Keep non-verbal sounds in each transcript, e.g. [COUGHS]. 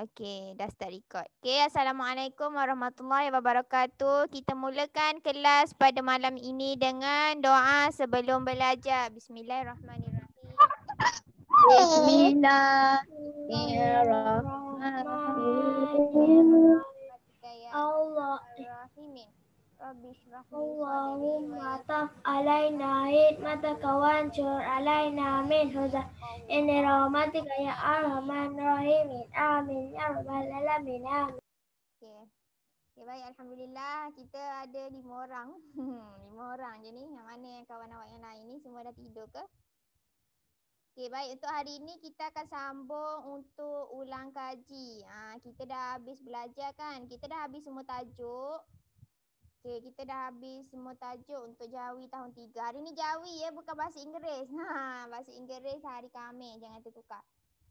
Okey, dah start record. Okey, Assalamualaikum warahmatullahi wabarakatuh. Kita mulakan kelas pada malam ini dengan doa sebelum belajar. Bismillahirrahmanirrahim. Bismillahirrahmanirrahim. Allah. Allahumma taf alaina hid mata kawan cur alaina min huzan ini rahmati kaya arhaman rahimin amin ya rabbal alamin amin okay. okay baik Alhamdulillah kita ada lima orang [LAUGHS] lima orang je ni yang mana yang kawan awak yang lain ni semua dah tidur ke Okay, baik. Untuk hari ini kita akan sambung untuk ulang kaji. Ha, kita dah habis belajar kan? Kita dah habis semua tajuk. Okay, kita dah habis semua tajuk untuk Jawi tahun 3. Hari ni Jawi ya, bukan bahasa Inggeris. [LAUGHS] Ha, bahasa Inggeris hari kami jangan tertukar.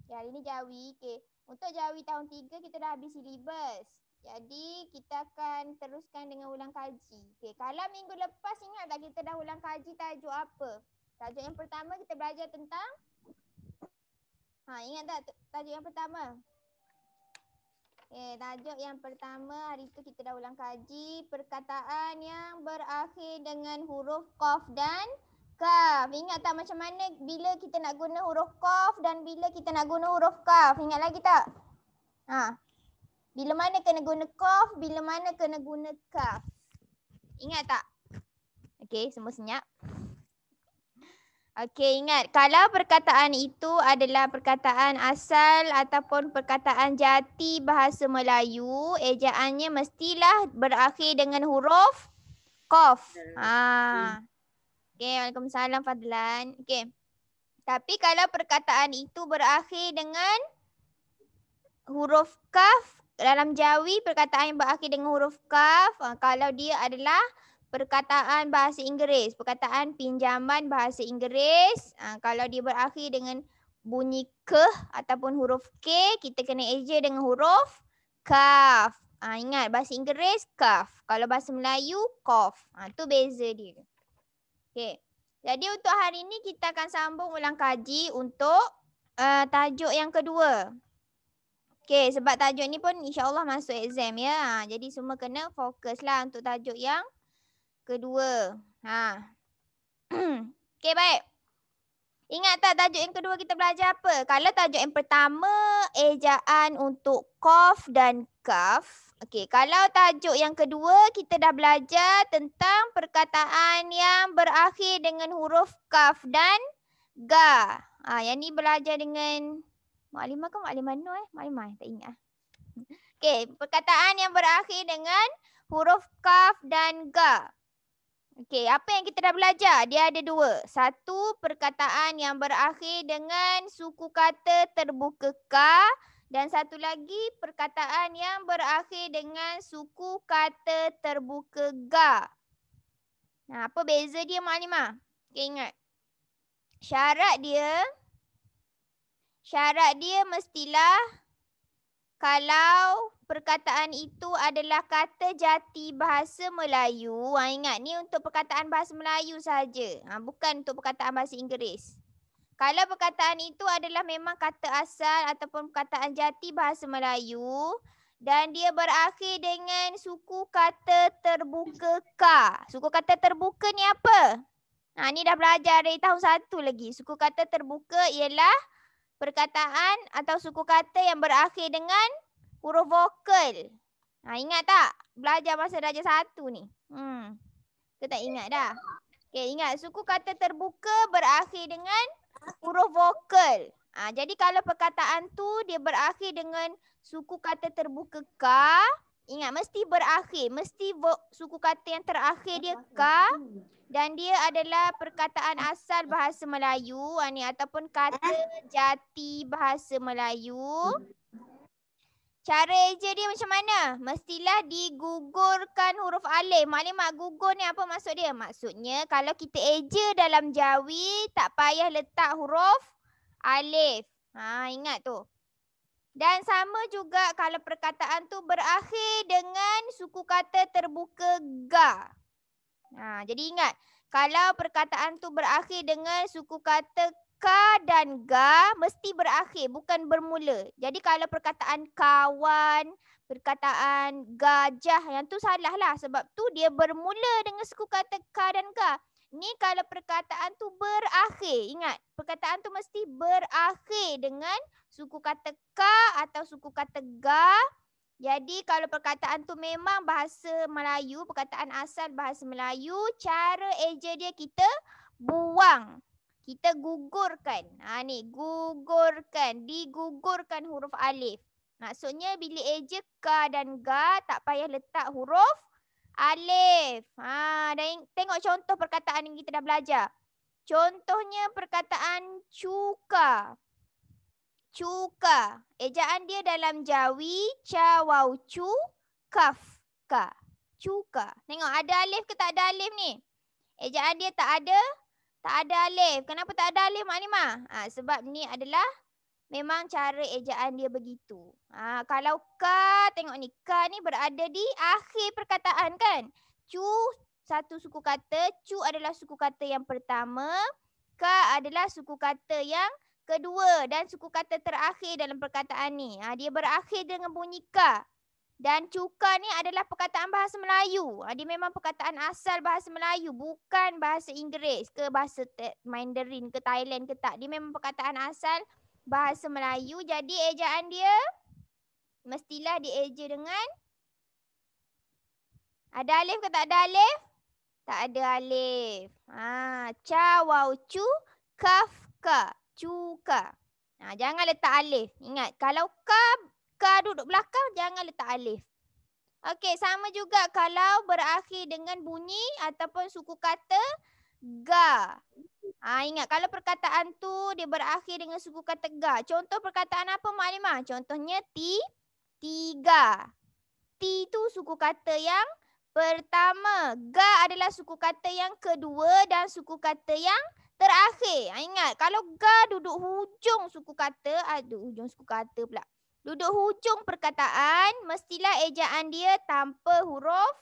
Okay, hari ni Jawi. Okay, untuk Jawi tahun 3 kita dah habis silibus. Jadi kita akan teruskan dengan ulang kaji. Okay, kalau minggu lepas ingat tak kita dah ulang kaji tajuk apa? Tajuk yang pertama kita belajar tentang? Ha, ingat tak tajuk yang pertama? Eh, tajuk yang pertama hari tu kita dah ulang kaji perkataan yang berakhir dengan huruf qaf dan kaf. Ingat tak macam mana bila kita nak guna huruf qaf dan bila kita nak guna huruf kaf? Ingat lagi tak? Ha. Bila mana kena guna qaf, bila mana kena guna kaf? Ingat tak? Okey, semua senyap. Okey ingat kalau perkataan itu adalah perkataan asal ataupun perkataan jati bahasa Melayu ejaannya mestilah berakhir dengan huruf qaf. Ya. Ha. Okey, Waalaikumsalam Fadlan. Okey. Tapi kalau perkataan itu berakhir dengan huruf kaf dalam jawi perkataan yang berakhir dengan huruf kaf ha, kalau dia adalah perkataan bahasa Inggeris. Perkataan pinjaman bahasa Inggeris. Ha, kalau dia berakhir dengan bunyi ke ataupun huruf K, kita kena eja dengan huruf kaf. Ha, ingat bahasa Inggeris kaf. Kalau bahasa Melayu kof. Ha, tu beza dia. Okay. Jadi untuk hari ini kita akan sambung ulang kaji untuk uh, tajuk yang kedua. Okay sebab tajuk ni pun insyaAllah masuk exam ya. Ha, jadi semua kena fokus lah untuk tajuk yang kedua. Ha. [CLEARS THROAT] Okey baik. Ingat tak tajuk yang kedua kita belajar apa? Kalau tajuk yang pertama ejaan untuk kof dan kaf. Okey, kalau tajuk yang kedua kita dah belajar tentang perkataan yang berakhir dengan huruf kaf dan ga. Ha, yang ni belajar dengan maklima ke maklima no eh? Maklima tak ingat. Okey, perkataan yang berakhir dengan huruf kaf dan ga. Okey, apa yang kita dah belajar? Dia ada dua. Satu, perkataan yang berakhir dengan suku kata terbuka k, Dan satu lagi, perkataan yang berakhir dengan suku kata terbuka g. Nah, apa beza dia, Mak Lima? Okay, ingat. Syarat dia, syarat dia mestilah kalau perkataan itu adalah kata jati bahasa Melayu, ha, ingat ni untuk perkataan bahasa Melayu sahaja, ha, bukan untuk perkataan bahasa Inggeris. Kalau perkataan itu adalah memang kata asal ataupun perkataan jati bahasa Melayu dan dia berakhir dengan suku kata terbuka k, Suku kata terbuka ni apa? Ha, ni dah belajar dari tahun satu lagi. Suku kata terbuka ialah perkataan atau suku kata yang berakhir dengan huruf vokal. Ha, ingat tak? Belajar masa darjah satu ni. Hmm. Kita tak ingat dah. Okay, ingat. Suku kata terbuka berakhir dengan huruf vokal. Ha, jadi kalau perkataan tu dia berakhir dengan suku kata terbuka ka, Ingat mesti berakhir, mesti suku kata yang terakhir dia ka dan dia adalah perkataan asal bahasa Melayu ah, ni ataupun kata eh? jati bahasa Melayu. Hmm. Cara eja dia macam mana? Mestilah digugurkan huruf alif. Maklumat gugur ni apa maksud dia? Maksudnya kalau kita eja dalam jawi tak payah letak huruf alif. Ha ingat tu. Dan sama juga kalau perkataan tu berakhir dengan suku kata terbuka ga. Ha, jadi ingat, kalau perkataan tu berakhir dengan suku kata ka dan ga, mesti berakhir bukan bermula. Jadi kalau perkataan kawan, perkataan gajah yang tu salah lah sebab tu dia bermula dengan suku kata ka dan ga. Ni kalau perkataan tu berakhir. Ingat, perkataan tu mesti berakhir dengan suku kata ka atau suku kata ga. Jadi kalau perkataan tu memang bahasa Melayu, perkataan asal bahasa Melayu, cara eja dia kita buang. Kita gugurkan. Ha ni, gugurkan, digugurkan huruf alif. Maksudnya bila eja ka dan ga tak payah letak huruf Alif. Ha, dan tengok contoh perkataan yang kita dah belajar. Contohnya perkataan cuka. Cuka. Ejaan dia dalam jawi. Ca, waw, cu, kaf, ka. Cuka. Tengok ada alif ke tak ada alif ni? Ejaan dia tak ada. Tak ada alif. Kenapa tak ada alif, Mak Limah? Ha, sebab ni adalah memang cara ejaan dia begitu. Ha, kalau ka tengok ni ka ni berada di akhir perkataan kan. Cu satu suku kata, cu adalah suku kata yang pertama, ka adalah suku kata yang kedua dan suku kata terakhir dalam perkataan ni. Ha, dia berakhir dengan bunyi ka. Dan cuka ni adalah perkataan bahasa Melayu. Ha, dia memang perkataan asal bahasa Melayu. Bukan bahasa Inggeris ke bahasa Mandarin ke Thailand ke tak. Dia memang perkataan asal bahasa Melayu jadi ejaan dia mestilah dieja dengan ada alif ke tak ada alif? Tak ada alif. Ha, ca waw cu kaf ka cuka. Ha, jangan letak alif. Ingat kalau ka ka duduk belakang jangan letak alif. Okey, sama juga kalau berakhir dengan bunyi ataupun suku kata ga. Ha, ingat kalau perkataan tu dia berakhir dengan suku kata ga. Contoh perkataan apa Mak Alimah? Contohnya ti, tiga. Ti tu suku kata yang pertama. Ga adalah suku kata yang kedua dan suku kata yang terakhir. Ha, ingat kalau ga duduk hujung suku kata, aduh ah, hujung suku kata pula. Duduk hujung perkataan, mestilah ejaan dia tanpa huruf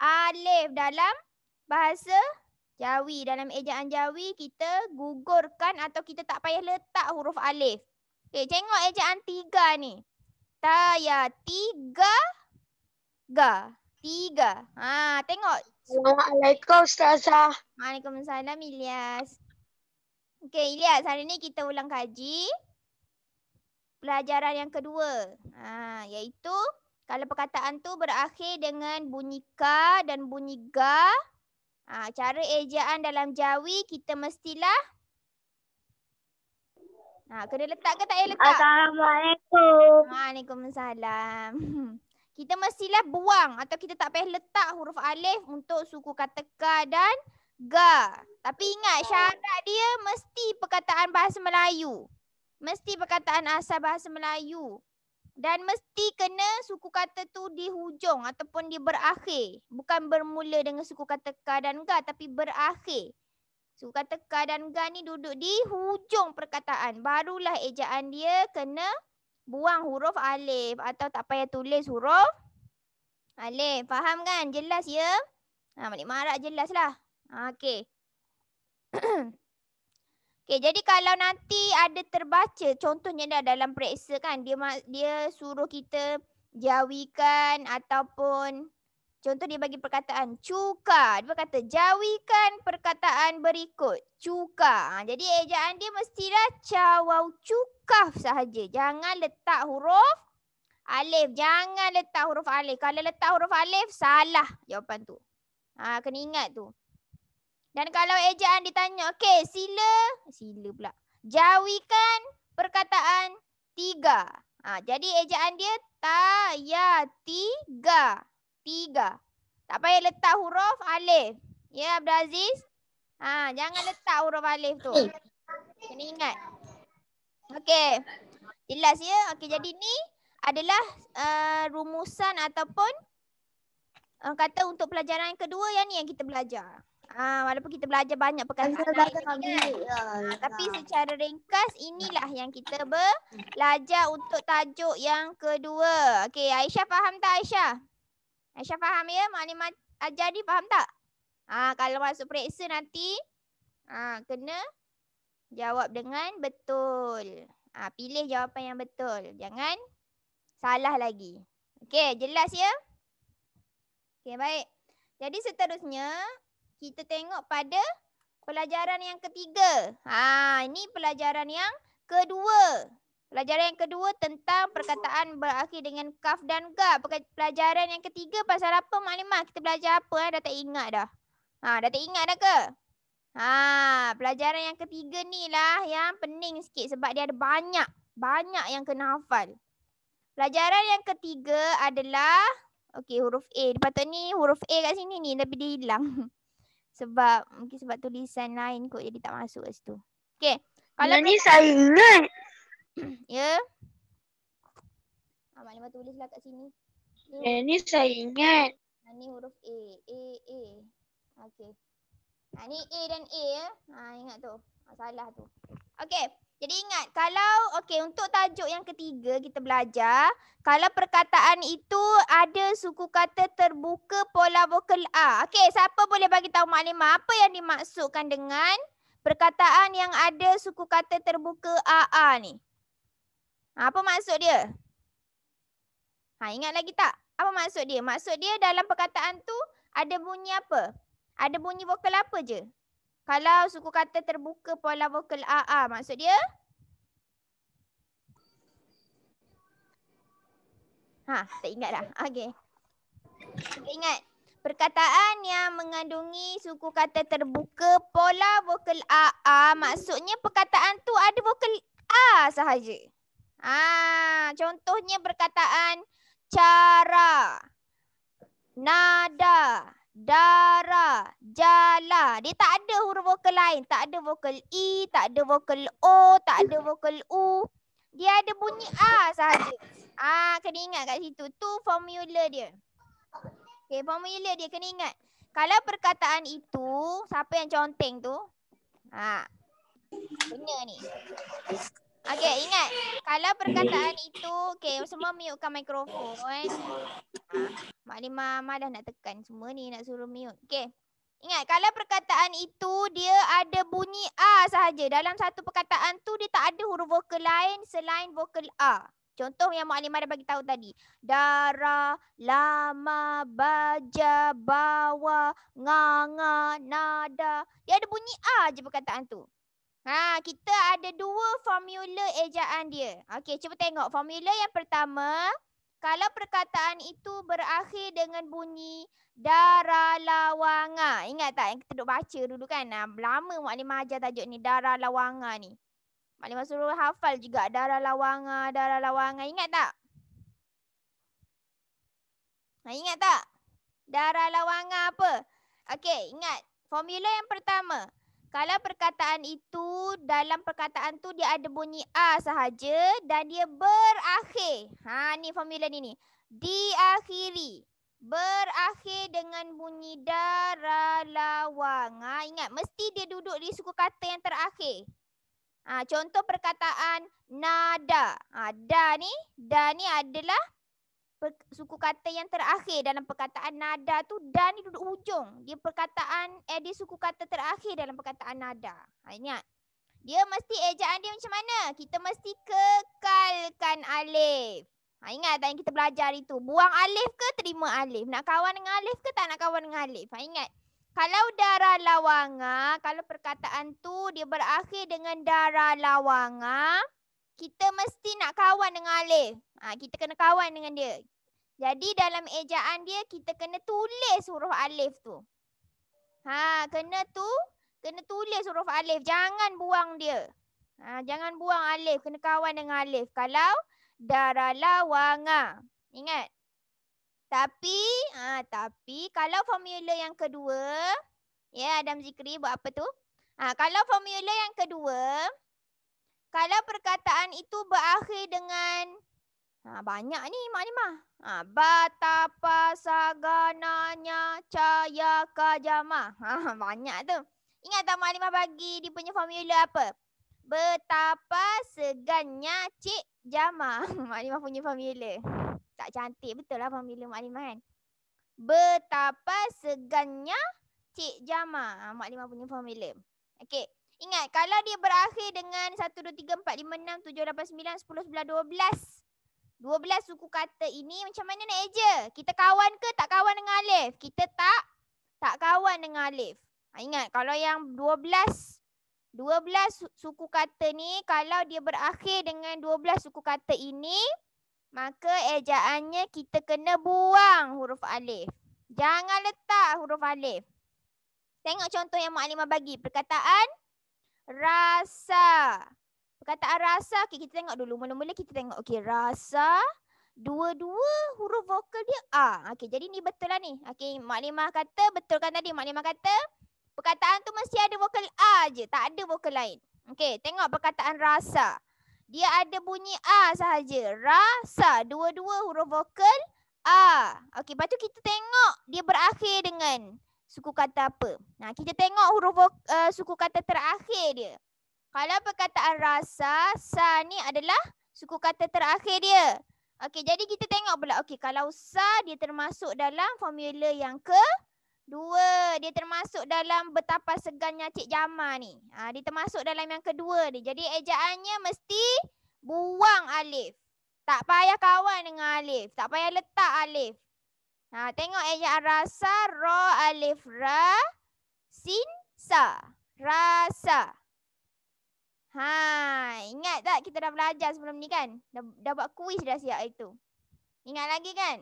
alif dalam bahasa Jawi. Dalam ejaan Jawi kita gugurkan atau kita tak payah letak huruf alif. Okey, tengok ejaan tiga ni. Taya tiga ga. Tiga. Ha, tengok. Assalamualaikum Ustazah. Waalaikumsalam Ilyas. Okey, Ilyas, hari ni kita ulang kaji pelajaran yang kedua. Ha, iaitu kalau perkataan tu berakhir dengan bunyi ka dan bunyi ga, Ha, cara ejaan dalam jawi kita mestilah ha, kena letak ke tak payah letak? Assalamualaikum. Waalaikumsalam. [LAUGHS] Kita mestilah buang atau kita tak payah letak huruf alif untuk suku kata ka dan ga. Tapi ingat oh. syarat dia mesti perkataan bahasa Melayu. Mesti perkataan asal bahasa Melayu dan mesti kena suku kata tu di hujung ataupun di berakhir. Bukan bermula dengan suku kata ka dan ga tapi berakhir. Suku kata ka dan ga ni duduk di hujung perkataan. Barulah ejaan dia kena buang huruf alif atau tak payah tulis huruf alif. Faham kan? Jelas ya? Ha, Malik Marak jelas lah. Ha, okay. [CLEARS THROAT] Okey, jadi kalau nanti ada terbaca contohnya dah dalam periksa kan dia dia suruh kita jawikan ataupun contoh dia bagi perkataan cuka. Dia berkata jawikan perkataan berikut. Cuka. Ha, jadi ejaan dia mestilah cawau cuka sahaja. Jangan letak huruf alif. Jangan letak huruf alif. Kalau letak huruf alif salah jawapan tu. Ha, kena ingat tu. Dan kalau ejaan ditanya, okey sila, sila pula. Jawikan perkataan tiga. Ha, jadi ejaan dia taya tiga. Tiga. Tak payah letak huruf alif. Ya Abdul Aziz. Ha, jangan letak huruf alif tu. Kena ingat. Okey. Jelas ya. Okey jadi ni adalah uh, rumusan ataupun uh, kata untuk pelajaran kedua yang ni yang kita belajar. Ah, walaupun kita belajar banyak perkataan kita kan. Ya, ah, ya. tapi secara ringkas inilah yang kita belajar untuk tajuk yang kedua. Okey, Aisyah faham tak Aisyah? Aisyah faham ya? Maklumat jadi faham tak? Ah, kalau masuk periksa nanti ah, kena jawab dengan betul. Ah, pilih jawapan yang betul. Jangan salah lagi. Okey, jelas ya? Okey, baik. Jadi seterusnya, kita tengok pada pelajaran yang ketiga. Ha, ini pelajaran yang kedua. Pelajaran yang kedua tentang perkataan berakhir dengan kaf dan ga. Pelajaran yang ketiga pasal apa maklumat? Kita belajar apa? Ha? Dah tak ingat dah. Ha, dah tak ingat dah ke? Ha, pelajaran yang ketiga ni lah yang pening sikit sebab dia ada banyak. Banyak yang kena hafal. Pelajaran yang ketiga adalah Okey huruf A. Patut ni huruf A kat sini ni tapi dia hilang. [LAUGHS] Sebab mungkin sebab tulisan lain kot jadi tak masuk kat situ. Okey, Kalau ni saya ingat. ya. Yeah. Ah, maklumat tulis lah kat sini. Yeah. Yang ni saya ingat. Ha, ah, ni huruf A. A, A. Okey. Ha, ni A dan A ya. Ha, ingat tu. Ha, salah tu. Okey. Jadi ingat kalau okay untuk tajuk yang ketiga kita belajar kalau perkataan itu ada suku kata terbuka pola vokal a. Okey siapa boleh bagi tahu maklumat apa yang dimaksudkan dengan perkataan yang ada suku kata terbuka a a ni? Ha, apa maksud dia? Ha ingat lagi tak? Apa maksud dia? Maksud dia dalam perkataan tu ada bunyi apa? Ada bunyi vokal apa je? Kalau suku kata terbuka pola vokal AA maksud dia? Ha, tak ingat dah. Okey. Tak ingat. Perkataan yang mengandungi suku kata terbuka pola vokal AA maksudnya perkataan tu ada vokal A sahaja. Ha, contohnya perkataan cara, nada, Dara, jala. Dia tak ada huruf vokal lain. Tak ada vokal I, e, tak ada vokal O, tak ada vokal U. Dia ada bunyi A sahaja. Ah, kena ingat kat situ. Tu formula dia. Okay, formula dia kena ingat. Kalau perkataan itu, siapa yang conteng tu? Ha. Ah, benda ni. Okay, ingat. Kalau perkataan itu, okay, semua mute mikrofon. Ha. Ah. Mak Lima Amar dah nak tekan semua ni nak suruh mute. Okay. Ingat kalau perkataan itu dia ada bunyi A sahaja. Dalam satu perkataan tu dia tak ada huruf vokal lain selain vokal A. Contoh yang Mak Lima dah bagi tahu tadi. Dara, lama, baja, bawa, nganga, nada. Dia ada bunyi A je perkataan tu. Ha, kita ada dua formula ejaan dia. Okey, cuba tengok. Formula yang pertama. Kalau perkataan itu berakhir dengan bunyi daralawanga. Ingat tak yang kita duk baca dulu kan? Lama Mak Limah tajuk ni daralawanga ni. Mak Limah suruh hafal juga daralawanga, daralawanga. Ingat tak? Nah, ha, ingat tak? Daralawanga apa? Okey, ingat. Formula yang pertama. Kalau perkataan itu dalam perkataan tu dia ada bunyi a sahaja dan dia berakhir. Ha ni formula ni ni. Diakhiri. Berakhir dengan bunyi daralawang. Ha ingat mesti dia duduk di suku kata yang terakhir. Ha contoh perkataan nada. Ha da ni da ni adalah suku kata yang terakhir dalam perkataan nada tu dan ni duduk hujung. Dia perkataan eh dia suku kata terakhir dalam perkataan nada. Ha ingat. Dia mesti ejaan dia macam mana? Kita mesti kekalkan alif. Ha ingat tak kita belajar itu? Buang alif ke terima alif? Nak kawan dengan alif ke tak nak kawan dengan alif? Ha ingat. Kalau darah lawanga, kalau perkataan tu dia berakhir dengan darah lawanga, kita mesti nak kawan dengan alif. Ha, kita kena kawan dengan dia. Jadi dalam ejaan dia kita kena tulis huruf alif tu. Ha, kena tu, kena tulis huruf alif. Jangan buang dia. Ha, jangan buang alif. Kena kawan dengan alif. Kalau daralawanga. Ingat. Tapi, ha, tapi kalau formula yang kedua, ya Adam Zikri buat apa tu? Ha, kalau formula yang kedua, kalau perkataan itu berakhir dengan Ha, banyak ni mak ni mah. Ha, Batapa sagananya caya kajama. [LAUGHS] Ha, banyak tu. Ingat tak mak ni bagi dia punya formula apa? Betapa segannya cik jama. [LAUGHS] mak ni punya formula. Tak cantik betul lah formula mak ni kan. Betapa segannya cik jama. Ha, mak ni punya formula. Okey. Ingat kalau dia berakhir dengan 1, 2, 3, 4, 5, 6, 7, 8, 9, 10, 11, 12. 12 suku kata ini macam mana nak eja? Kita kawan ke tak kawan dengan alif? Kita tak tak kawan dengan alif. Ha, ingat kalau yang 12 12 suku kata ni kalau dia berakhir dengan 12 suku kata ini maka ejaannya kita kena buang huruf alif. Jangan letak huruf alif. Tengok contoh yang Mak Alimah bagi. Perkataan rasa. Perkataan rasa, okay, kita tengok dulu. Mula-mula kita tengok. okay rasa. Dua-dua huruf vokal dia A. okay jadi ni betul lah ni. Okay Mak Limah kata, betul kan tadi Mak Limah kata, perkataan tu mesti ada vokal A je. Tak ada vokal lain. Okay tengok perkataan rasa. Dia ada bunyi A sahaja. Rasa. Dua-dua huruf vokal A. Okay, lepas tu kita tengok dia berakhir dengan suku kata apa. Nah, kita tengok huruf vok- uh, suku kata terakhir dia. Kalau perkataan rasa, sa ni adalah suku kata terakhir dia. Okey, jadi kita tengok pula. Okey, kalau sa dia termasuk dalam formula yang ke dua. Dia termasuk dalam betapa segannya Cik Jama ni. Ha, dia termasuk dalam yang kedua ni. Jadi ejaannya mesti buang alif. Tak payah kawan dengan alif. Tak payah letak alif. Ha, tengok ejaan rasa. ro alif ra sin sa. Rasa. Rasa. Ha, ingat tak kita dah belajar sebelum ni kan? Dah, dah buat kuis dah siap itu. Ingat lagi kan?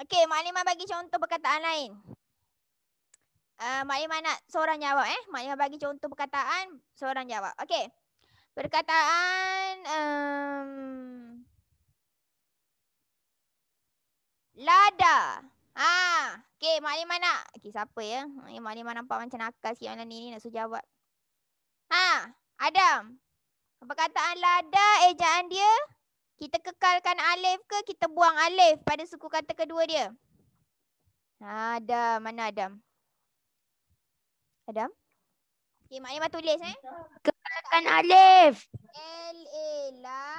Okey, Mak Lima bagi contoh perkataan lain. Uh, Mak Lima nak seorang jawab eh. Mak Lima bagi contoh perkataan, seorang jawab. Okey. Perkataan... Um, Lada. Ha. Okey, Mak Lima nak. Okey, siapa ya? Eh, Mak Lima nampak macam nakal sikit malam ni. Nak suruh jawab. Ha, Adam. Apa Perkataan lada ejaan dia kita kekalkan alif ke kita buang alif pada suku kata kedua dia? Ada, mana Adam? Adam? Okey, mak lima tulis eh. Kekalkan alif. L A L A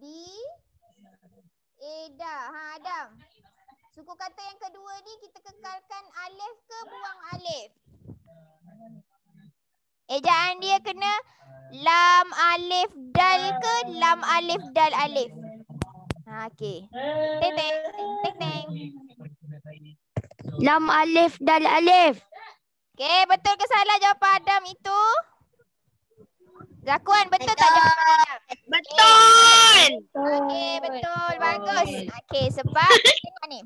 D e, D A. Ha Adam. Suku kata yang kedua ni kita kekalkan alif ke Ejaan dia kena lam alif dal ke lam alif dal alif. Ha okey. Teng teng teng teng. Lam alif dal alif. Okey, betul ke salah jawapan Adam itu? Zakuan betul, betul. tak jawapan Adam? Betul. Okay. Betul. Okey, betul. Bagus. Okey, sebab [LAUGHS] tengok ni.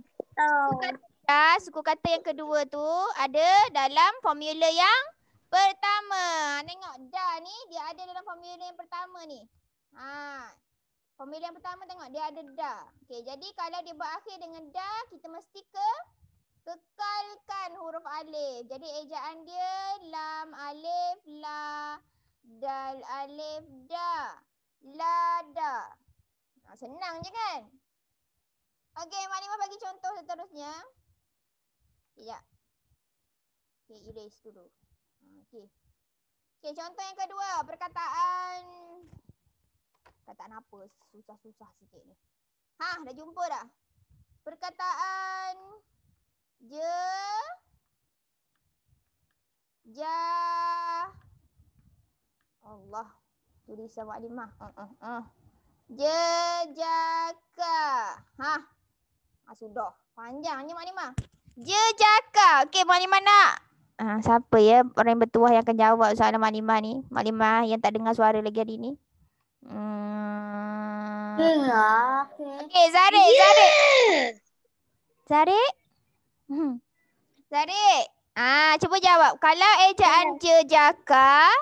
Betul. Suku kata yang kedua tu ada dalam formula yang Pertama, tengok dah ni dia ada dalam formula yang pertama ni. Ha. Formula yang pertama tengok dia ada dah. Okey, jadi kalau dia berakhir dengan dah, kita mesti ke kekalkan huruf alif. Jadi ejaan dia lam alif la dal alif da lada. Ha, senang je kan? Okey, mari kita bagi contoh seterusnya. Ya. Okey, erase dulu. Okey. Okey, contoh yang kedua, perkataan perkataan apa? Susah-susah sikit ni. Ha, dah jumpa dah. Perkataan je ja Allah tulisan maklimah. Ha, uh, uh, ha. Uh. Jejaka. Ha. Ah, sudah. Panjangnya maklimah. Jejaka. Okey, maklimah nak Uh, siapa ya orang yang bertuah yang akan jawab soalan Mak ni? Mak yang tak dengar suara lagi hari ni. Hmm. Okay, Zarek, yeah. Zarek. Zarek? Ya. Zarek. Hmm. Ah, cuba jawab. Kalau ejaan yeah. Ya. jejaka,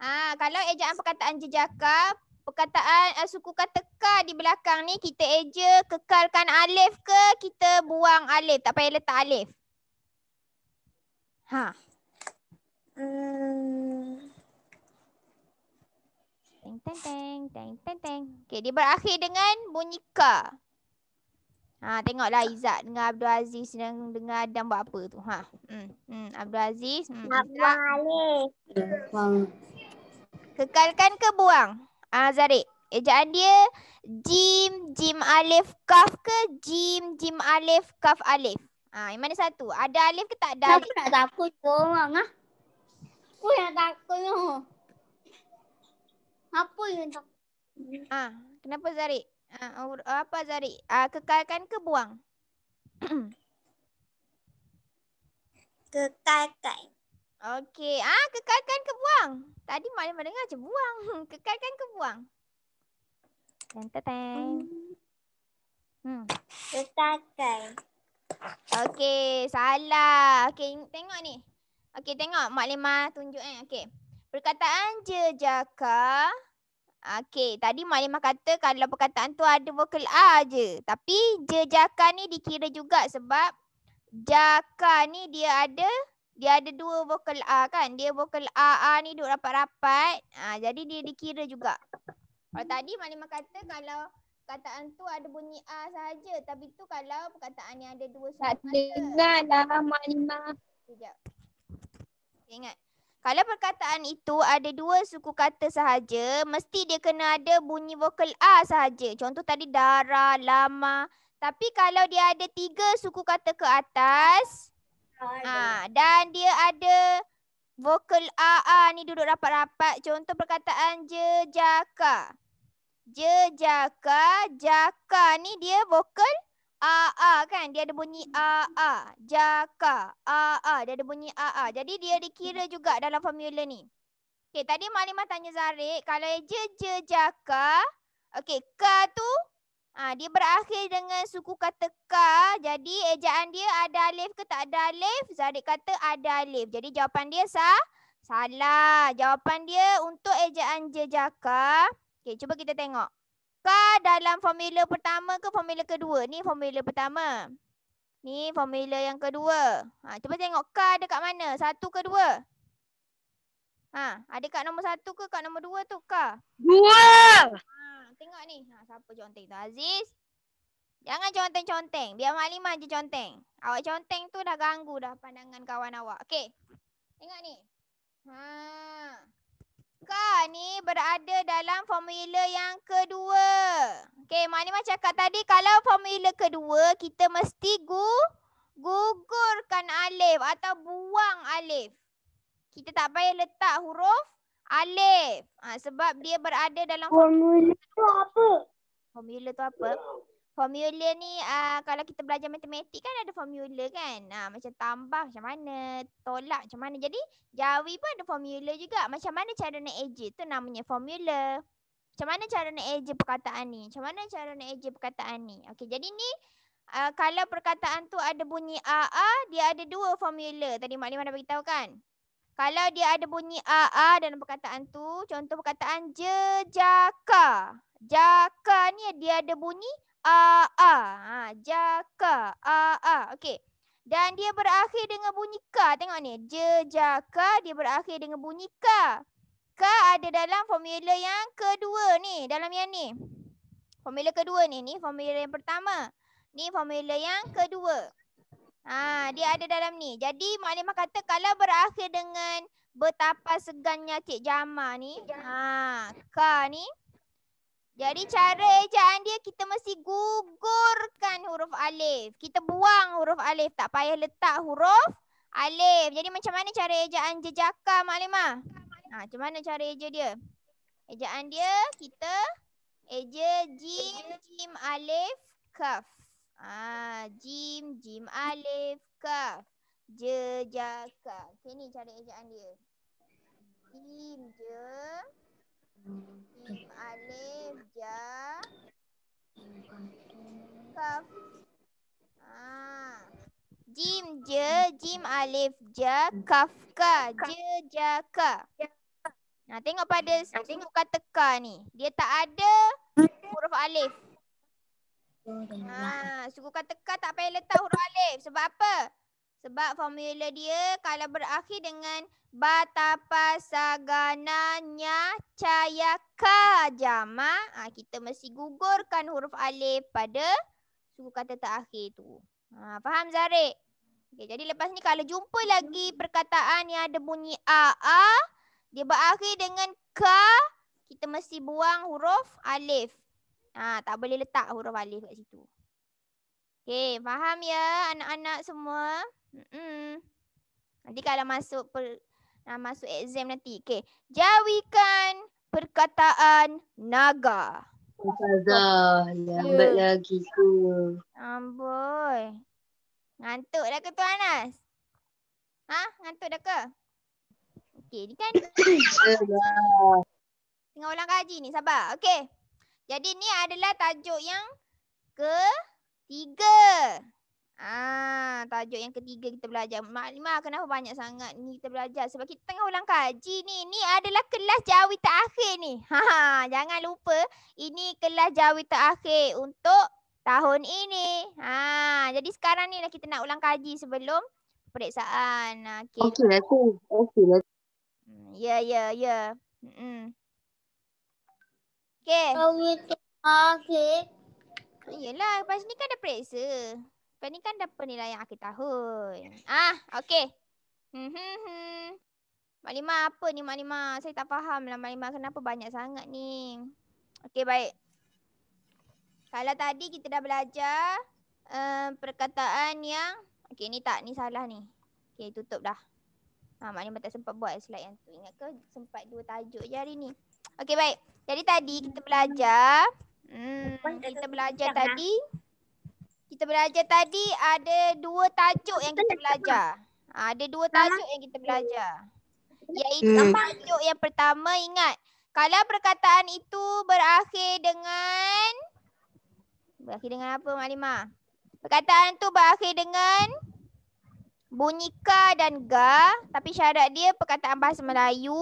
ah, kalau ejaan perkataan jejaka, perkataan uh, suku kata ka di belakang ni kita eja kekalkan alif ke kita buang alif tak payah letak alif Ha. Hmm. Teng teng teng teng teng teng. Okey, dia berakhir dengan bunyi ka. Ha, tengoklah Izzat dengan Abdul Aziz yang dengan Adam buat apa tu. Ha. Hmm, hmm. Abdul Aziz. Hmm. Kekalkan ke buang? Ah ha, Zarik. Ejaan dia jim jim alif kaf ke jim jim alif kaf alif? Ha, yang mana satu? Ada alif ke tak ada alif? Aku tak takut ke orang ah. Aku yang takut ni. Apa yang takut? Ah, ha, kenapa Zarik? Ah, ha, apa Zarik? Ah, ha, kekalkan ke buang? [CLEARS THROAT] kekalkan. Okey. Ah, ha, kekalkan ke buang? Tadi mak dia dengar je buang. [LAUGHS] Kekalkan ke buang? Tentang. Hmm. hmm. Kekalkan. Okey, salah. Okey, tengok ni. Okey, tengok Mak Lima tunjuk eh. Okey. Perkataan jejaka. Okey, tadi Mak Lima kata kalau perkataan tu ada vokal A je. Tapi jejaka ni dikira juga sebab jaka ni dia ada dia ada dua vokal A kan. Dia vokal A, A ni duduk rapat-rapat. Ha, jadi dia dikira juga. Kalau tadi Mak Lima kata kalau perkataan tu ada bunyi A saja. Tapi tu kalau perkataan yang ada dua suara. Tak dengar lah Malina. Sekejap. Okay, ingat. Kalau perkataan itu ada dua suku kata sahaja, mesti dia kena ada bunyi vokal A sahaja. Contoh tadi darah, lama. Tapi kalau dia ada tiga suku kata ke atas, aa, ha, dan dia ada vokal A, A ni duduk rapat-rapat. Contoh perkataan je, je jaka jaka ni dia vokal a a kan dia ada bunyi a a jaka a a dia ada bunyi a a jadi dia dikira juga dalam formula ni okey tadi maklimah tanya Zarik kalau je je jaka okey ka tu ha, dia berakhir dengan suku kata ka jadi ejaan dia ada alif ke tak ada alif Zarik kata ada alif jadi jawapan dia sah Salah. Jawapan dia untuk ejaan jejaka. Okey, cuba kita tengok. Ke dalam formula pertama ke formula kedua? Ni formula pertama. Ni formula yang kedua. Ha, cuba tengok K ada kat mana? Satu ke dua? Ha, ada kat nombor satu ke kat nombor dua tu K? Dua! Ha, tengok ni. Ha, siapa conteng tu? Aziz? Jangan conteng-conteng. Biar Mak Limah je conteng. Awak conteng tu dah ganggu dah pandangan kawan awak. Okey. Tengok ni. Haa akar ni berada dalam formula yang kedua. Okey, mana macam cakap tadi kalau formula kedua kita mesti gu gugurkan alif atau buang alif. Kita tak payah letak huruf alif. Ha, sebab dia berada dalam formula, formula tu apa? Formula tu apa? formula ni uh, kalau kita belajar matematik kan ada formula kan. Ha, macam tambah macam mana, tolak macam mana. Jadi jawi pun ada formula juga. Macam mana cara nak eja tu namanya formula. Macam mana cara nak eja perkataan ni. Macam mana cara nak eja perkataan ni. Okey jadi ni uh, kalau perkataan tu ada bunyi AA dia ada dua formula. Tadi Mak Limah dah beritahu kan. Kalau dia ada bunyi AA dalam perkataan tu. Contoh perkataan jejaka. Jaka ni dia ada bunyi a a ha jaka a a okey dan dia berakhir dengan bunyi ka tengok ni je jaka dia berakhir dengan bunyi ka ka ada dalam formula yang kedua ni dalam yang ni formula kedua ni ni formula yang pertama ni formula yang kedua ha dia ada dalam ni jadi maklumat kata kalau berakhir dengan betapa segannya cik jama ni ha ka ni jadi cara ejaan dia kita mesti gugurkan huruf alif. Kita buang huruf alif. Tak payah letak huruf alif. Jadi macam mana cara ejaan jejaka maklima? Ha, macam mana cara eja dia? Ejaan dia kita eja jim jim alif kaf. Ha, jim jim alif kaf. Jejaka. Okay ni cara ejaan dia. Jim je. Alif ja kaf ah jim je jim alif ja kaf ka je ja ka nah tengok pada tengok kata ka ni dia tak ada huruf alif ah suku kata ka tak payah letak huruf alif sebab apa sebab formula dia kalau berakhir dengan batapasagana nyacayaka jama, ha, kita mesti gugurkan huruf alif pada suku kata terakhir tu. Ha, faham Zare? Okay, jadi lepas ni kalau jumpa lagi perkataan yang ada bunyi AA, dia berakhir dengan ka, kita mesti buang huruf alif. Ha, tak boleh letak huruf alif kat situ. Okay, faham ya anak-anak semua? Mm-mm. Nanti kalau masuk per, nah masuk exam nanti. Okay. Jawikan perkataan naga. Ustazah, lambat ya. lagi tu. Amboi. Ngantuk dah ke tu Anas? Ha? Ngantuk dah ke? Okay, ni kan. [COUGHS] Tengah ulang kaji ni, sabar. Okay. Jadi ni adalah tajuk yang ke tiga. Ah, tajuk yang ketiga kita belajar. Maklima kenapa banyak sangat ni kita belajar? Sebab kita tengah ulang kaji ni. Ni adalah kelas jawi terakhir ni. [LAUGHS] Ha, ha, jangan lupa ini kelas jawi terakhir untuk tahun ini. Ha, jadi sekarang ni lah kita nak ulang kaji sebelum periksaan. Ha, okey. Okey, okey. Okey. Hmm, ya, ya, ya. Hmm. Okey. Okey. terakhir. Yelah, lepas ni kan ada periksa. Kau ni kan dah penilaian akhir tahun. Ah, okey. Hmm, hmm, hmm. Mak apa ni Mak Saya tak faham lah Mak kenapa banyak sangat ni. Okey, baik. Kalau tadi kita dah belajar uh, perkataan yang... Okey, ni tak. Ni salah ni. Okey, tutup dah. Ha, Mak Lima tak sempat buat slide yang tu. Ingat ke sempat dua tajuk je hari ni. Okey, baik. Jadi tadi kita belajar... Hmm, kita belajar tadi... Lah kita belajar tadi ada dua tajuk yang kita belajar. Ha, ada dua tajuk yang kita belajar. Iaitu hmm. tajuk yang pertama ingat. Kalau perkataan itu berakhir dengan berakhir dengan apa Mak Lima? Perkataan itu berakhir dengan bunyi ka dan ga tapi syarat dia perkataan bahasa Melayu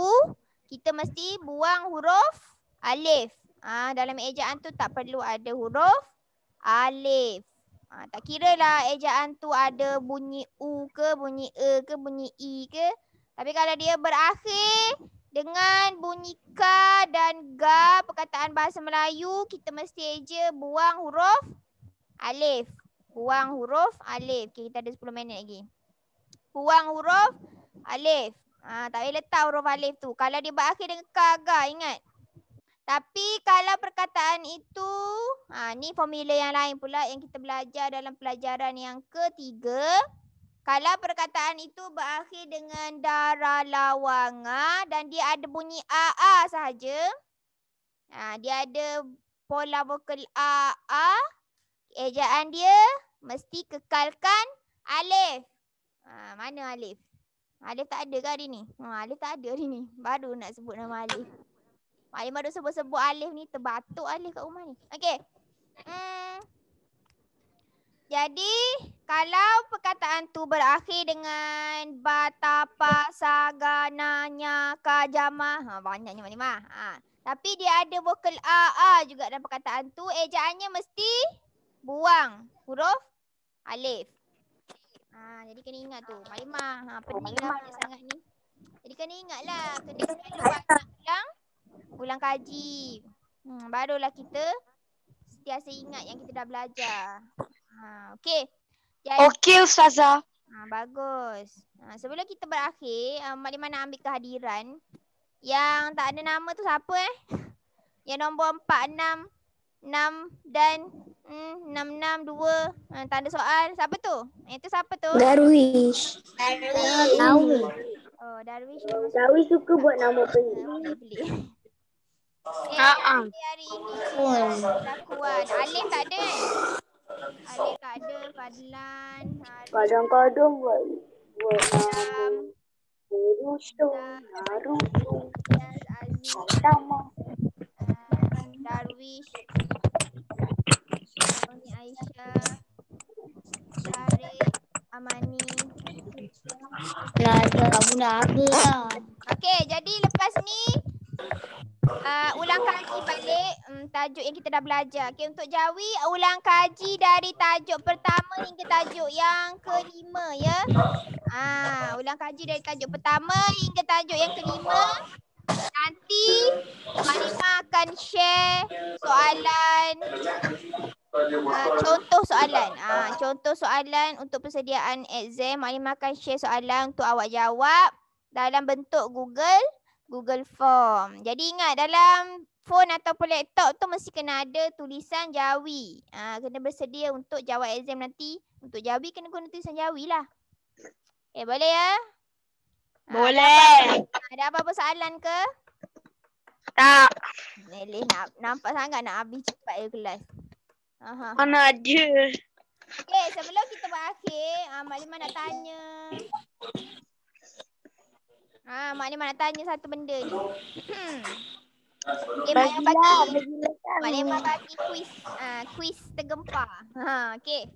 kita mesti buang huruf alif. Ah ha, dalam ejaan tu tak perlu ada huruf alif. Ha, tak kira lah ejaan tu ada bunyi U ke, bunyi E ke, bunyi I ke. Tapi kalau dia berakhir dengan bunyi k dan g, perkataan bahasa Melayu, kita mesti aja buang huruf alif. Buang huruf alif. Okay, kita ada 10 minit lagi. Buang huruf alif. Ha, tak boleh letak huruf alif tu. Kalau dia berakhir dengan ka, g, ingat. Tapi kalau perkataan itu, ha, ni formula yang lain pula yang kita belajar dalam pelajaran yang ketiga. Kalau perkataan itu berakhir dengan darah lawanga dan dia ada bunyi AA sahaja. Ha, dia ada pola vokal AA. Ejaan dia mesti kekalkan alif. Ha, mana alif? Alif tak ada ke hari ni? Ha, alif tak ada hari ni. Baru nak sebut nama alif. Alif baru sebut-sebut Alif ni terbatuk Alif kat rumah ni. Okey. Hmm. Jadi kalau perkataan tu berakhir dengan batapa sagananya kajama Ha, banyaknya mana mah. Ha. Tapi dia ada vokal a a juga dalam perkataan tu. Ejaannya mesti buang huruf alif. Ha, jadi kena ingat tu. Malimah. Ha, pening lah sangat ni. Jadi kena ingat lah. Kena selalu banyak ulang ulang kaji. Hmm, barulah kita sentiasa ingat yang kita dah belajar. Ha, okay. Jadi, okay, Ustazah. Ha, bagus. Ha, sebelum kita berakhir, um, Mak Liman ambil kehadiran. Yang tak ada nama tu siapa eh? Yang nombor empat, enam, enam dan hmm, enam, enam, dua. Ha, Tanda soal. Siapa tu? Yang eh, tu siapa tu? Darwish. Darwish. Darwish. Oh, Darwish. Darwish suka buat nama pelik. Ha, Ha ah. Hari Kuat. Alif tak ada. Alif tak ada Fadlan. Kadang-kadang buat buat aku. Terus tu harus Aisyah. Syarif. Amani. Nah, ya, kamu nak tajuk yang kita dah belajar. Okey untuk Jawi ulang kaji dari tajuk pertama hingga tajuk yang kelima ya. Ah ulang kaji dari tajuk pertama hingga tajuk yang kelima. Nanti Marina akan share soalan Uh, contoh soalan uh, Contoh soalan untuk persediaan exam Malimah akan share soalan untuk awak jawab Dalam bentuk Google Google Form Jadi ingat dalam phone ataupun laptop tu mesti kena ada tulisan jawi. Ha, kena bersedia untuk jawab exam nanti. Untuk jawi kena guna tulisan jawi lah. Eh boleh ya? Ha, boleh. Ha, ada apa-apa soalan ke? Tak. Nelly eh, nak, nampak sangat nak habis cepat ya kelas. Mana ada. Okay, eh, sebelum kita berakhir, ha, ah, Mak Limah nak tanya. Ha, Mak Limah nak tanya satu benda ni. Hmm. Eh, Maya bagi, lah, bagi lah. Maya bagi kuis, ah, kuis tergempar. Ha, okay.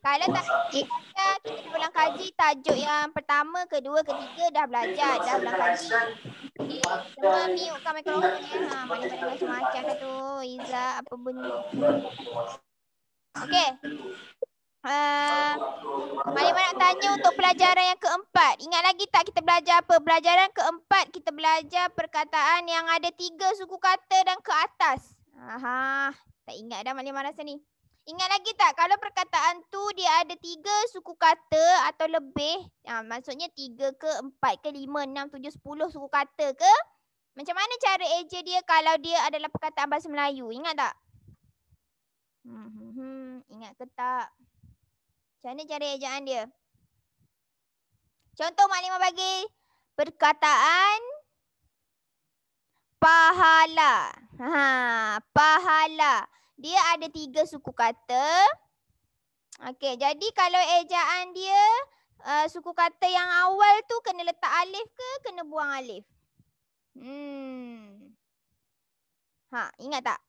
Kalau tak kita kita ulang kaji tajuk yang pertama, kedua, ketiga dah belajar, dah ulang kaji. Semua okay. miukkan mikrofon ni. Ha, mana pada macam-macam lah tu. Iza apa bunyi. Okay. Mari ah, mana nak tanya untuk pelajaran yang keempat. Ingat lagi tak kita belajar apa? Pelajaran keempat kita belajar perkataan yang ada tiga suku kata dan ke atas. Aha, tak ingat dah Mari mana sini. Ingat lagi tak kalau perkataan tu dia ada tiga suku kata atau lebih, ha, maksudnya tiga ke empat ke lima, enam, tujuh, sepuluh suku kata ke? Macam mana cara eja dia kalau dia adalah perkataan bahasa Melayu? Ingat tak? Hmm, hmm, hmm. Ingat ke tak? Macam mana cara ejaan dia? Contoh Mak Limah bagi perkataan pahala. Ha, pahala. Dia ada tiga suku kata. Okey, jadi kalau ejaan dia uh, suku kata yang awal tu kena letak alif ke kena buang alif? Hmm. Ha, ingat tak?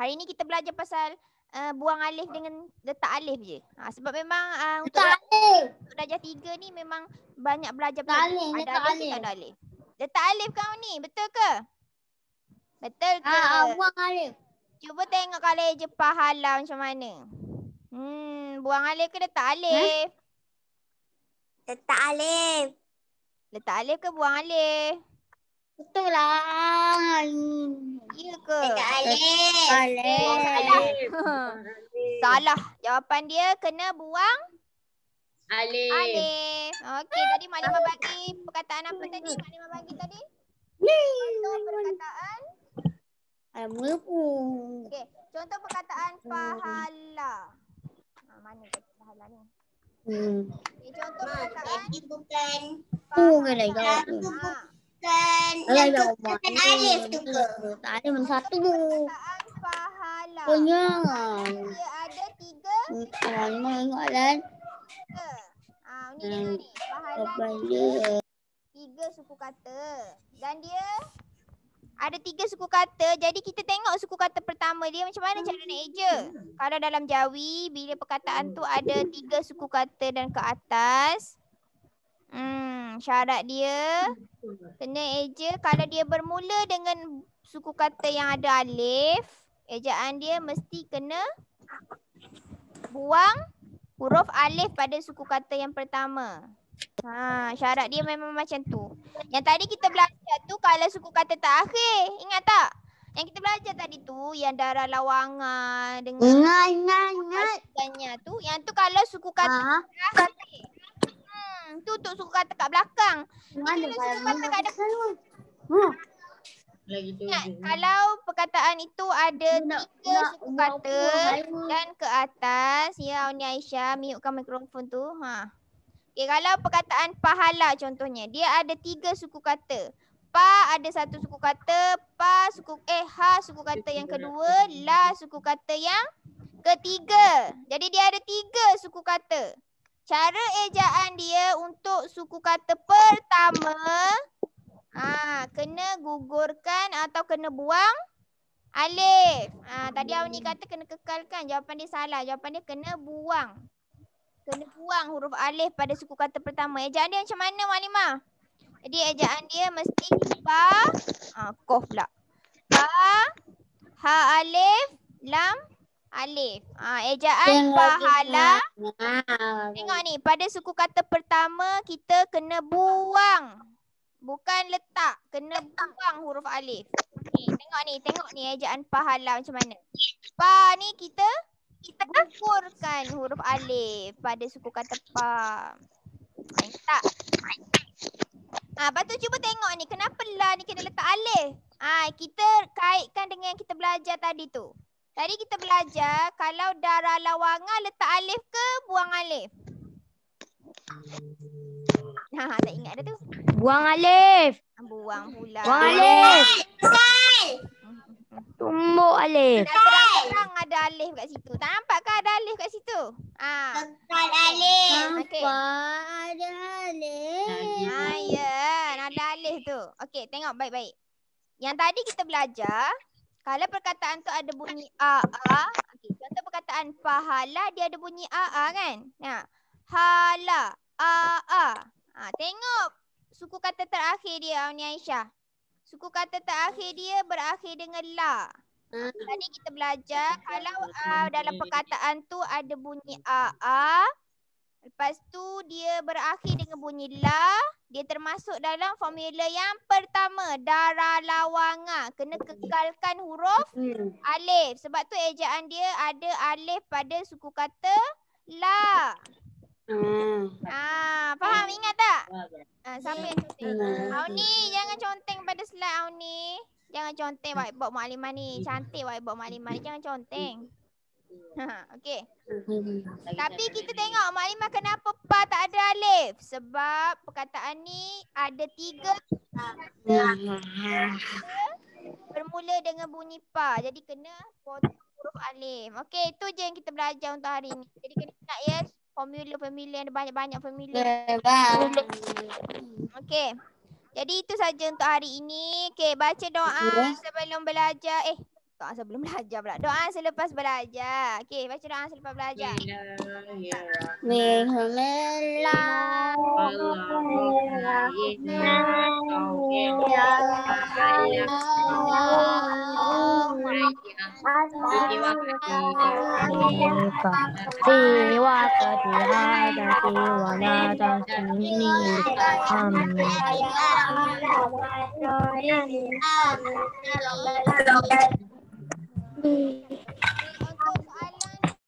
Hari ni kita belajar pasal uh, buang alif ah. dengan letak alif je. Ha, sebab memang uh, untuk letak darjah tiga ni memang banyak belajar. Letak alif. Ada letak alif. alif. Ada alif. Letak alif kau ni. Betul ke? Betul ke? Ha, buang alif. Cuba tengok kalau je pahala macam mana. Hmm, buang alif ke letak alif? Hmm? Eh? Letak alif. Letak alif ke buang alif? Betul lah. Ya ke? Alif. Alif. Salah. Salah. Jawapan dia kena buang Alif. Alif. Okey, tadi Mak Limah bagi perkataan apa tadi? Mak Limah bagi tadi? Contoh perkataan? Alamu. Okey, contoh perkataan pahala. Ha, ah, mana kata pahala ni? Hmm. Okay, contoh perkataan? bukan bukan. Pahala. Pahala. Pahala yang ada yang ada yang alif tu ke? Tak ada mana satu. Punya. Dia ada tiga. Orang hmm, mana ingat kan? Ah, ni hmm, dia ni. Pahala dia. Tiga suku kata. Dan dia ada tiga suku kata. Jadi kita tengok suku kata pertama dia macam mana cara nak eja. Kalau dalam Jawi bila perkataan tu ada tiga suku kata dan ke atas. Hmm, syarat dia kena eja kalau dia bermula dengan suku kata yang ada alif, ejaan dia mesti kena buang huruf alif pada suku kata yang pertama. Ha, syarat dia memang macam tu. Yang tadi kita belajar tu kalau suku kata tak akhir, ingat tak? Yang kita belajar tadi tu yang darah lawangan dengan ingat ingat ingat tu yang tu kalau suku kata ha? tak akhir belakang. Tu tok suruh kata kat belakang. Mana kalau suruh kata kat depan? Hmm. Ingat, kalau perkataan itu ada nak, tiga nak, suku nak, kata nak, dan ke atas. Ya, Uni Aisyah, miutkan mikrofon tu. Ha. Okay, kalau perkataan pahala contohnya, dia ada tiga suku kata. Pa ada satu suku kata, pa suku eh ha suku kata yang kedua, la suku kata yang ketiga. Jadi dia ada tiga suku kata. Cara ejaan dia untuk suku kata pertama ha, kena gugurkan atau kena buang alif. Ha, tadi Awni kata kena kekalkan. Jawapan dia salah. Jawapan dia kena buang. Kena buang huruf alif pada suku kata pertama. Ejaan dia macam mana Malimah? Jadi ejaan dia mesti ba, ha, kof pula. Ba, ha, alif, lam, Alif. Ha, ejaan Tengok pahala. Ni. Tengok ni. Pada suku kata pertama, kita kena buang. Bukan letak. Kena buang huruf alif. Okay. Tengok ni. Tengok ni ejaan pahala macam mana. Pa ni kita kita kukurkan huruf alif pada suku kata pa. Eh, tak. Ha, lepas tu cuba tengok ni. Kenapa lah? ni kena letak alif? Ha, kita kaitkan dengan yang kita belajar tadi tu. Tadi kita belajar kalau darah lawangan letak alif ke buang alif? Nah, tak ingat dah tu. Buang alif. Ah, buang pula. Buang alif. Tumbuk alif. Terang-terang ada alif kat situ. Tak nampak ke ada alif kat situ? Ha. Ah. Tempat alif. Okay. ada alif. Ha, ya. Yeah. Ada alif tu. Okey, tengok baik-baik. Yang tadi kita belajar, kalau perkataan tu ada bunyi a a, okey contoh perkataan pahala dia ada bunyi a a kan? Nah. Hala a a. Ha, tengok suku kata terakhir dia Ani Aisyah. Suku kata terakhir dia berakhir dengan la. Hmm. Tadi kita belajar kalau uh, dalam perkataan tu ada bunyi a a, Lepas tu dia berakhir dengan bunyi la. Dia termasuk dalam formula yang pertama. Darah lawanga. Kena kekalkan huruf hmm. alif. Sebab tu ejaan dia ada alif pada suku kata la. Hmm. Ah, faham ingat tak? Ah, ha, siapa yang conteng? Hmm. hmm. Auni, jangan conteng pada slide Auni. Jangan conteng whiteboard Mak Limah ni. Cantik whiteboard Mak Limah Jangan conteng. [LAUGHS] Okey. Hmm. Tapi kita tengok Mak kenapa Pa tak ada alif. Sebab perkataan ni ada tiga. Hmm. Bermula dengan bunyi Pa. Jadi kena potong huruf alif. Okey itu je yang kita belajar untuk hari ni. Jadi kena ingat ya. Yes? Formula-formula yang ada banyak-banyak formula. Okey. Jadi itu saja untuk hari ini. Okey, baca doa sebelum belajar. Eh, Doa sebelum [LAUGHS] belajar pula. Doa selepas belajar. Okey, baca doa selepas belajar. Bismillahirrahmanirrahim. Ya, ya, 嗯。